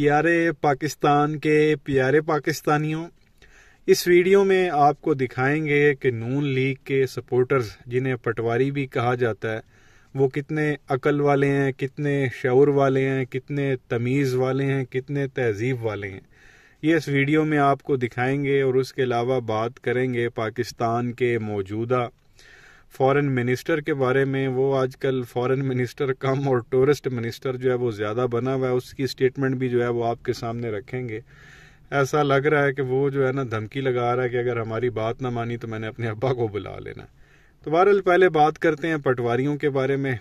प्यारे पाकिस्तान के प्यारे पाकिस्तानियों इस वीडियो में आपको दिखाएंगे कि नून लीग के सपोर्टर्स जिन्हें पटवारी भी कहा जाता है वो कितने अकल वाले हैं कितने शौर वाले हैं कितने तमीज़ वाले हैं कितने तहजीब वाले हैं ये इस वीडियो में आपको दिखाएंगे और उसके अलावा बात करेंगे पाकिस्तान के मौजूदा फॉरेन मिनिस्टर के बारे में वो आजकल फॉरेन मिनिस्टर कम और टूरिस्ट मिनिस्टर जो है वो ज़्यादा बना हुआ है उसकी स्टेटमेंट भी जो है वो आपके सामने रखेंगे ऐसा लग रहा है कि वो जो है ना धमकी लगा रहा है कि अगर हमारी बात ना मानी तो मैंने अपने अब्बा को बुला लेना तो बहरहाल पहले बात करते हैं पटवारियों के बारे में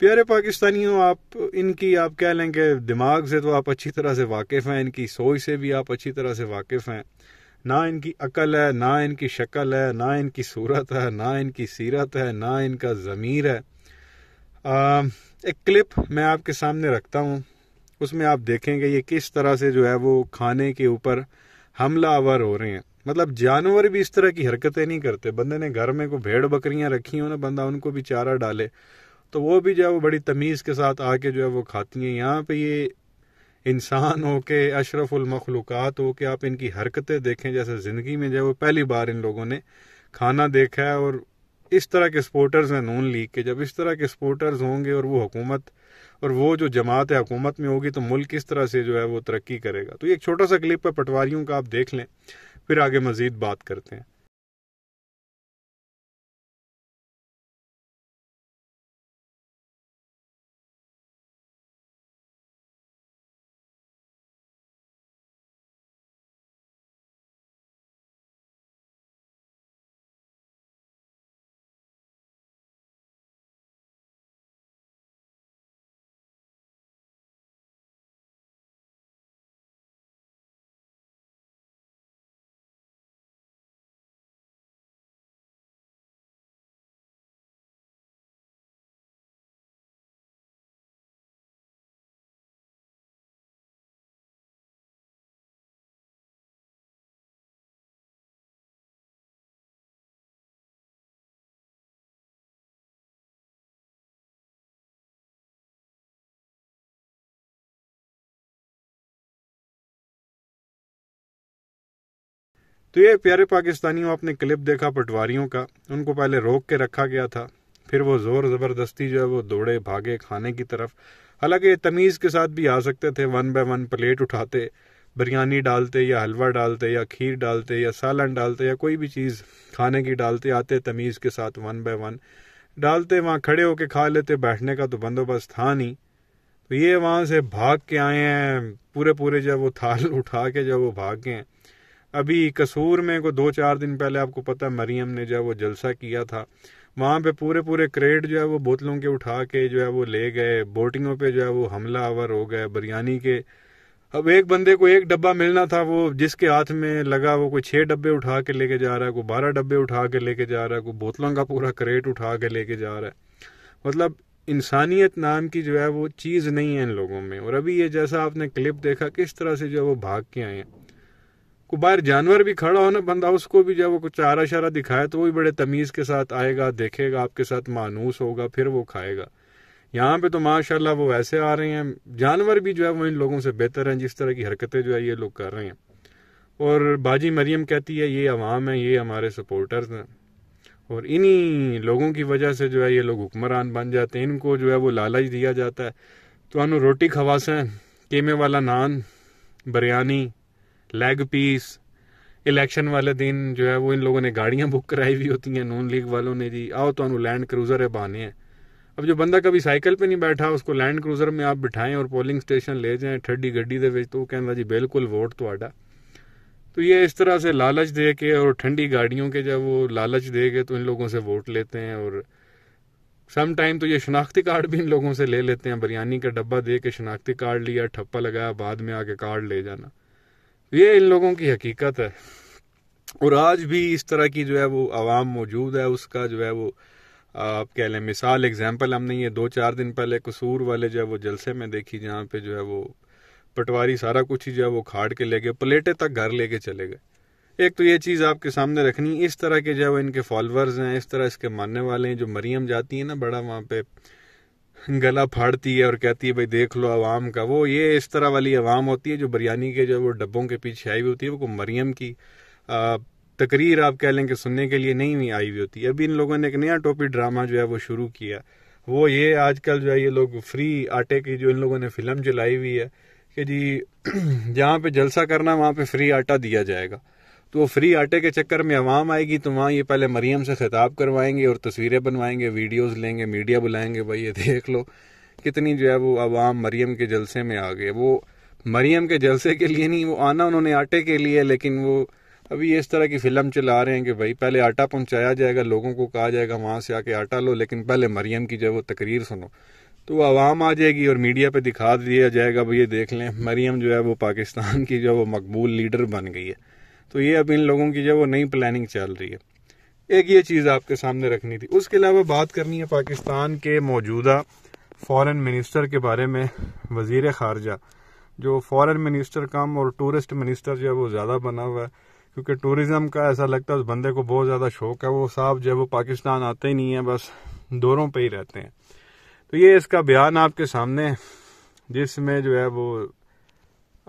प्यारे पाकिस्तानियों आप इनकी आप कह लें कि दिमाग से तो आप अच्छी तरह से वाकिफ़ हैं इनकी सोच से भी आप अच्छी तरह से वाकिफ़ हैं ना इनकी अकल है ना इनकी शक्ल है ना इनकी सूरत है ना इनकी सीरत है ना इनका ज़मीर है आ, एक क्लिप मैं आपके सामने रखता हूँ उसमें आप देखेंगे ये किस तरह से जो है वो खाने के ऊपर हमला आवर हो रहे हैं मतलब जानवर भी इस तरह की हरकतें नहीं करते बंदे ने घर में कोई भेड़ बकरियां रखी हो ना बंदा उनको भी चारा डाले तो वो भी जो है वो बड़ी तमीज़ के साथ आके जो है वो खाती हैं यहाँ पे ये इंसान हो के अशरफुल हो के आप इनकी हरकतें देखें जैसे ज़िंदगी में जो पहली बार इन लोगों ने खाना देखा है और इस तरह के सपोर्टर्स हैं नून लीग के जब इस तरह के सपोर्टर्स होंगे और वो हुकूमत और वो जो जमात है हुकूमत में होगी तो मुल्क इस तरह से जो है वो तरक्की करेगा तो ये एक छोटा सा क्लिप है पटवारियों का आप देख लें फिर आगे मज़ीद बात करते हैं तो ये प्यारे पाकिस्तानियों आपने क्लिप देखा पटवारियों का उनको पहले रोक के रखा गया था फिर वो ज़ोर ज़बरदस्ती जो है वो दौड़े भागे खाने की तरफ हालांकि ये तमीज़ के साथ भी आ सकते थे वन बाय वन प्लेट उठाते बिरयानी डालते या हलवा डालते या खीर डालते या सालन डालते या कोई भी चीज़ खाने की डालते आते तमीज़ के साथ वन बाय वन डालते वहाँ खड़े होके खा लेते बैठने का तो बंदोबस्त था नहीं तो ये वहाँ से भाग के आए हैं पूरे पूरे जब वो थाल उठा के जब वो भाग गए हैं अभी कसूर में को दो चार दिन पहले आपको पता है मरियम ने जो है वो जलसा किया था वहाँ पे पूरे पूरे क्रेट जो है वो बोतलों के उठा के जो है वो ले गए बोटिंगों पे जो है वो हमला आवर हो गए बिरयानी के अब एक बंदे को एक डब्बा मिलना था वो जिसके हाथ में लगा वो कोई छः डब्बे उठा के लेके जा रहा है कोई बारह डब्बे उठा के लेके जा रहा है कोई बोतलों का पूरा क्रेट उठा के लेके जा रहा है मतलब इंसानियत नाम की जो है वो चीज़ नहीं है इन लोगों में और अभी ये जैसा आपने क्लिप देखा किस तरह से जो है वो भाग के आए हैं वो बाहर जानवर भी खड़ा हो ना बंदा उसको भी जब वो कुछ चारा शारा दिखाए तो वो भी बड़े तमीज़ के साथ आएगा देखेगा आपके साथ मानूस होगा फिर वो खाएगा यहाँ पे तो माशाल्लाह वो ऐसे आ रहे हैं जानवर भी जो है वो इन लोगों से बेहतर हैं जिस तरह की हरकतें जो है ये लोग कर रहे हैं और बाजी मरियम कहती है ये अवाम है ये हमारे सपोर्टर्स हैं और इन्हीं लोगों की वजह से जो है ये लोग हुक्मरान बन जाते हैं इनको जो है वो लालच दिया जाता है तो रोटी खवासें केमे वाला naan biryani leg piece election वाले दिन जो है वो इन लोगों ने गाड़ियाँ बुक कराई हुई होती हैं नून लीग वालों ने जी आओ तो लैंड क्रूज़र है बहाने हैं अब जो बंदा कभी साइकिल पे नहीं बैठा उसको लैंड क्रूज़र में आप बिठाएं और पोलिंग स्टेशन ले जाएं ठड्डी गड्डी दे तो तो ਕਹਿੰਦਾ जी बिल्कुल वोट थोड़ा तो ये इस तरह से लालच दे के और ठंडी गाड़ियों के जब वो लालच दे के तो इन लोगों से वोट लेते हैं और सम टाइम तो ये शनाख्ती कार्ड भी इन लोगों से ले लेते हैं बिरयानी का डब्बा दे के शनाख्ती कार्ड लिया ठप्पा लगाया बाद में आके कार्ड ले जाना ये इन लोगों की हकीकत है और आज भी इस तरह की जो है वो आवाम मौजूद है उसका जो है वो आप कह लें मिसाल एग्जाम्पल हमने ये दो चार दिन पहले कसूर वाले जो है वो जलसे में देखी जहाँ पे जो है वो पटवारी सारा कुछ ही जो है वो खाड़ के ले गए प्लेटे तक घर लेके चले गए एक तो ये चीज़ आपके सामने रखनी इस तरह के जो है वो इनके फॉलोअर्स हैं इस तरह इसके मानने वाले हैं जो मरियम जाती है ना बड़ा वहाँ पे गला फाड़ती है और कहती है भाई देख लो आवाम का वो ये इस तरह वाली आवाम होती है जो बिरयानी के जो वो डब्बों के पीछे आई हुई होती है वो मरियम की तकरीर आप कह लें कि सुनने के लिए नहीं आई हुई होती अभी इन लोगों ने एक नया टोपी ड्रामा जो है वो शुरू किया वो ये आजकल जो है ये लोग फ्री आटे की जो इन लोगों ने फिल्म चलाई हुई है कि जी जहाँ पे जलसा करना वहाँ पे फ्री आटा दिया जाएगा तो वो फ्री आटे के चक्कर में आवाम आएगी तो वहाँ ये पहले मरीम से खिताब करवाएंगे और तस्वीरें बनवाएंगे वीडियोस लेंगे मीडिया बुलाएंगे भाई ये देख लो कितनी जो है वो आवाम मरीम के जलसे में आ गए वो मरीम के जलसे के लिए नहीं वो आना उन्होंने आटे के लिए लेकिन वो अभी इस तरह की फ़िल्म चला रहे हैं कि भाई पहले आटा पहुँचाया जाएगा लोगों को कहा जाएगा वहाँ से आके आटा लो लेकिन पहले मरियम की जो है वो तकरीर सुनो तो आवाम आ जाएगी और मीडिया पर दिखा दिया जाएगा भाई ये देख लें मरीम जो है वो पाकिस्तान की जो है वो मकबूल लीडर बन गई है तो ये अब इन लोगों की जो वो नई प्लानिंग चल रही है एक ये चीज़ आपके सामने रखनी थी उसके अलावा बात करनी है पाकिस्तान के मौजूदा फॉरेन मिनिस्टर के बारे में वजीर खारजा जो फॉरेन मिनिस्टर कम और टूरिस्ट मिनिस्टर जो है वो ज़्यादा बना हुआ है क्योंकि टूरिज़्म का ऐसा लगता है उस बंदे को बहुत ज़्यादा शौक है वो साहब जो है वो पाकिस्तान आते ही नहीं है बस दौरों पर ही रहते हैं तो ये इसका बयान आपके सामने है जिसमें जो है वो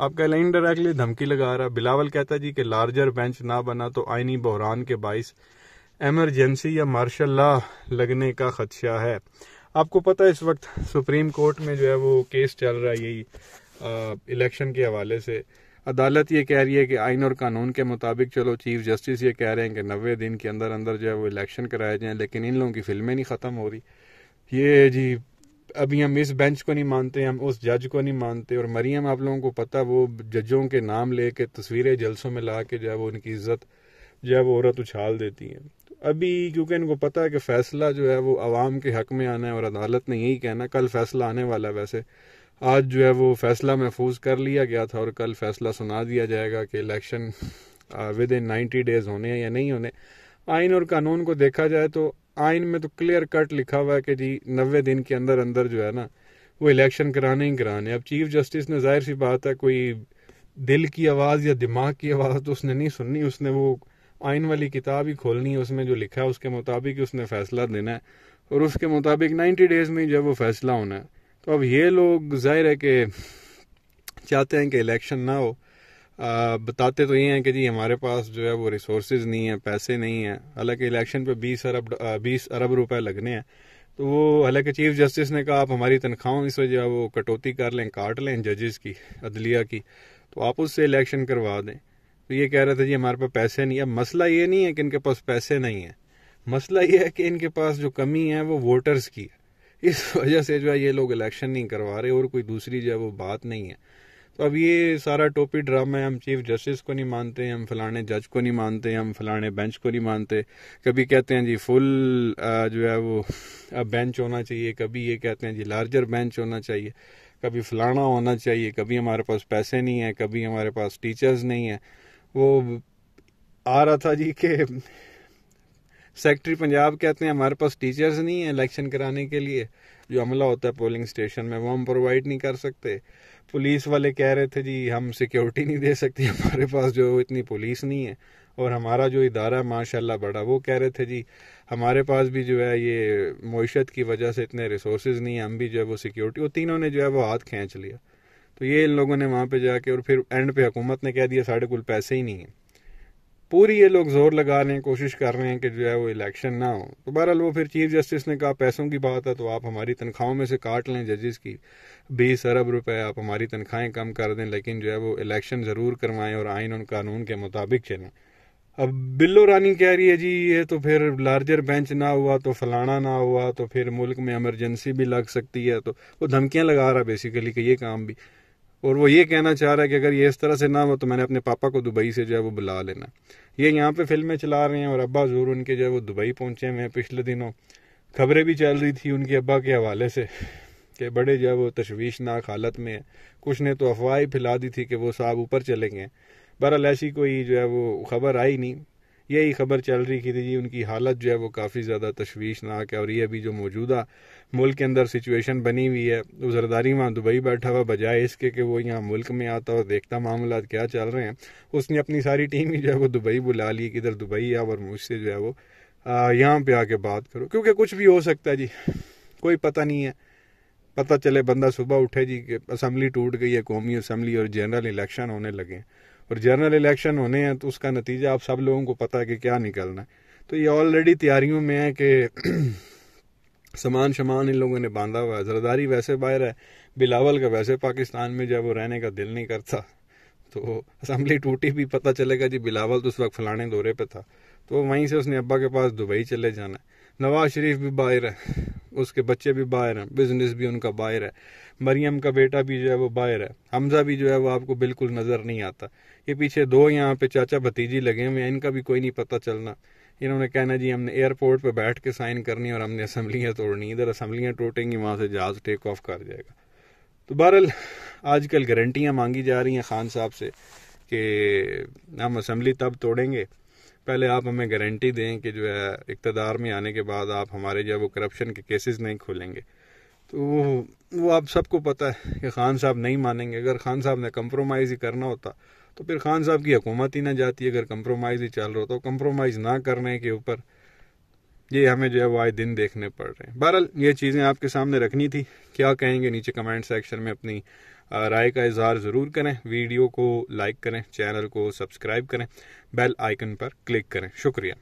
आपका लाइन डायरेक्टली धमकी लगा रहा बिलावल कहता जी कि लार्जर बेंच ना बना तो आइनी बहरान के बाइस एमरजेंसी या मार्शल ला लगने का खदशा है आपको पता है इस वक्त सुप्रीम कोर्ट में जो है वो केस चल रहा है यही इलेक्शन के हवाले से अदालत ये कह रही है कि आइन और कानून के मुताबिक चलो चीफ जस्टिस ये कह रहे हैं कि नबे दिन के अंदर अंदर जो है वो इलेक्शन कराए जाए लेकिन इन लोगों की फिल्में नहीं ख़त्म हो रही ये जी अभी हम इस बेंच को नहीं मानते हम उस जज को नहीं मानते और मरियम आप लोगों को पता वो जजों के नाम ले के तस्वीरें जलसों में ला के जो है वो उनकी इज्जत जो है वो औरत उछाल देती है तो अभी क्योंकि इनको पता है कि फ़ैसला जो है वो आवाम के हक में आना है और अदालत ने यही कहना कल फ़ैसला आने वाला है वैसे आज जो है वो फ़ैसला महफूज कर लिया गया था और कल फ़ैसला सुना दिया जाएगा कि election within ninety days होने या नहीं होने आइन और कानून को देखा जाए तो आइन में तो क्लियर कट लिखा हुआ है कि जी नबे दिन के अंदर अंदर जो है ना वो इलेक्शन कराने ही कराने अब चीफ जस्टिस ने जाहिर सी बात है कोई दिल की आवाज़ या दिमाग की आवाज़ तो उसने नहीं सुननी उसने वो आइन वाली किताब ही खोलनी है उसमें जो लिखा है उसके मुताबिक उसने फैसला देना है और उसके मुताबिक नाइन्टी डेज़ में जब वो फैसला होना है तो अब ये लोग जाहिर है कि चाहते हैं कि इलेक्शन ना हो बताते तो ये हैं कि जी हमारे पास जो है वो रिसोर्सेज नहीं है पैसे नहीं हैं हालांकि इलेक्शन पे 20 अरब 20 अरब रुपए लगने हैं तो वो हालांकि चीफ जस्टिस ने कहा आप हमारी तनख्वाहों जो है वो कटौती कर लें काट लें जजेस की अदलिया की तो आप उससे इलेक्शन करवा दें तो ये कह रहे थे जी हमारे पास पैसे नहीं है मसला ये नहीं है कि इनके पास पैसे नहीं है मसला ये है कि इनके पास जो कमी है वो वोटर्स की है इस वजह से जो है ये लोग इलेक्शन नहीं करवा रहे और कोई दूसरी जो है वो बात नहीं है तो अब ये सारा टोपी ड्रामा है हम चीफ जस्टिस को नहीं मानते हम फलाने जज को नहीं मानते हम फलाने बेंच को नहीं मानते कभी कहते हैं जी फुल जो है वो बेंच होना चाहिए कभी ये कहते हैं जी लार्जर बेंच होना चाहिए कभी फलाना होना चाहिए कभी हमारे पास पैसे नहीं है कभी हमारे पास टीचर्स नहीं है वो आ रहा था जी के सेक्रेटरी पंजाब कहते हैं हमारे पास टीचर्स नहीं है इलेक्शन कराने के लिए जो अमला होता है पोलिंग स्टेशन में वो हम प्रोवाइड नहीं कर सकते पुलिस वाले कह रहे थे जी हम सिक्योरिटी नहीं दे सकते हमारे पास जो इतनी पुलिस नहीं है और हमारा जो इदारा है माशाल्लाह बड़ा वो कह रहे थे जी हमारे पास भी जो है ये मीशत की वजह से इतने रिसोर्सेज नहीं है हम भी जो है वो सिक्योरिटी वो तीनों ने जो है वो हाथ खींच लिया तो ये इन लोगों ने वहाँ पे जाके और फिर एंड पे हुकूमत ने कह दिया साढ़े कुल पैसे ही नहीं है पूरी ये लोग जोर लगाने की कोशिश कर रहे हैं कि जो है वो इलेक्शन ना हो तो बहरहाल वो फिर चीफ जस्टिस ने कहा पैसों की बात है तो आप हमारी तनख्वाहों में से काट लें जजेस की बीस अरब रुपए आप हमारी तनख्वाहें कम कर दें लेकिन जो है वो इलेक्शन ज़रूर करवाएं और आइन और कानून के मुताबिक चलें अब बिल्लो रानी कह रही है जी ये तो फिर लार्जर बेंच ना हुआ तो फलाना ना हुआ तो फिर मुल्क में एमरजेंसी भी लग सकती है तो वो धमकियां लगा रहा बेसिकली कि ये काम भी और वो ये कहना चाह रहा है कि अगर ये इस तरह से ना हो तो मैंने अपने पापा को दुबई से जो है वो बुला लेना ये यहाँ पे फिल्में चला रहे हैं और अब्बा जरूर उनके जो है वो दुबई पहुँचे हुए हैं पिछले दिनों खबरें भी चल रही थी उनके अब्बा के हवाले से कि बड़े जो है वो तशवीशनाक हालत में कुछ ने तो अफवाह फैला दी थी कि वो साहब ऊपर चले गए बहरहाल ऐसी कोई जो है वो खबर आई नहीं यही खबर चल रही थी जी उनकी हालत जो है वो काफ़ी ज़्यादा तशवीशनाक है और ये अभी जो मौजूदा मुल्क के अंदर सिचुएशन बनी हुई है वो जरदारी वहाँ दुबई बैठा हुआ बजाय इसके कि वो यहाँ मुल्क में आता और देखता मामला क्या चल रहे हैं उसने अपनी सारी टीम ही जो है वो दुबई बुला ली कि इधर दुबई आओ और मुझसे जो है वो यहाँ पर आके बात करो क्योंकि कुछ भी हो सकता है जी कोई पता नहीं है पता चले बंदा सुबह उठे जी कि असम्बली टूट गई है कौमी असम्बली और जनरल इलेक्शन होने लगे और जनरल इलेक्शन होने हैं तो उसका नतीजा आप सब लोगों को पता है कि क्या निकलना है तो ये ऑलरेडी तैयारियों में है कि सामान शमान इन लोगों ने बांधा हुआ है जरदारी वैसे बाहर है बिलावल का वैसे पाकिस्तान में जब वो रहने का दिल नहीं करता तो असम्बली टूटी भी पता चलेगा जी बिलावल तो उस वक्त फलाने दौरे पे था तो वहीं से उसने अब्बा के पास दुबई चले जाना है नवाज शरीफ भी बाहर है उसके बच्चे भी बाहर हैं बिजनेस भी उनका बाहर है मरियम का बेटा भी जो है वो बाहर है हमजा भी जो है वो आपको बिल्कुल नज़र नहीं आता ये पीछे दो यहाँ पे चाचा भतीजी लगे हुए हैं इनका भी कोई नहीं पता चलना इन्होंने कहना जी हमने एयरपोर्ट पे बैठ के साइन करनी और हमने असम्बलियाँ तोड़नी इधर असम्बलियाँ टूटेंगी वहाँ से जहाज़ टेक ऑफ कर जाएगा तो बहरहाल आजकल गारंटियाँ मांगी जा रही हैं खान साहब से कि हम असम्बली तब तोड़ेंगे पहले आप हमें गारंटी दें कि जो है इकतदार में आने के बाद आप हमारे जो है वो करप्शन के केसेस नहीं खोलेंगे तो वो वो आप सबको पता है कि खान साहब नहीं मानेंगे अगर खान साहब ने कम्प्रोमाइज़ ही करना होता तो फिर खान साहब की हुकूमत ही ना जाती अगर कम्प्रोमाइज़ ही चल रहा होता तो कंप्रोमाइज़ ना करने के ऊपर ये हमें जो है वो आए दिन देखने पड़ रहे हैं बहरहाल ये चीज़ें आपके सामने रखनी थी क्या कहेंगे नीचे कमेंट सेक्शन में अपनी राय का इजहार ज़रूर करें वीडियो को लाइक करें चैनल को सब्सक्राइब करें बेल आइकन पर क्लिक करें शुक्रिया